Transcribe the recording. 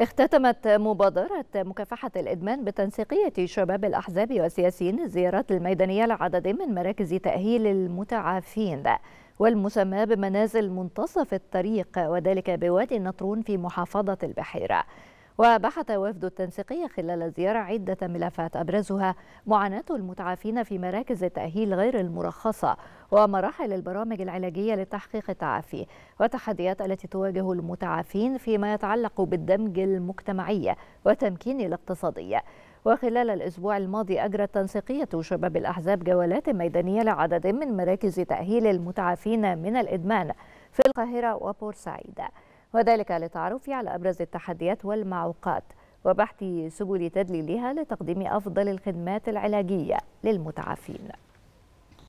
اختتمت مبادرة مكافحة الإدمان بتنسيقية شباب الأحزاب والسياسيين الزيارات الميدانية لعدد من مراكز تأهيل المتعافين والمسمى بمنازل منتصف الطريق وذلك بوادي النطرون في محافظة البحيرة وبحث وفد التنسيقية خلال الزيارة عدة ملفات أبرزها معاناة المتعافين في مراكز التأهيل غير المرخصة ومراحل البرامج العلاجية لتحقيق التعافي وتحديات التي تواجه المتعافين فيما يتعلق بالدمج المجتمعي وتمكين الاقتصادية وخلال الأسبوع الماضي أجرت تنسيقية شباب الأحزاب جولات ميدانية لعدد من مراكز تأهيل المتعافين من الإدمان في القاهرة وبورسعيد وذلك للتعرف على أبرز التحديات والمعوقات وبحث سبل تدليلها لتقديم أفضل الخدمات العلاجية للمتعافين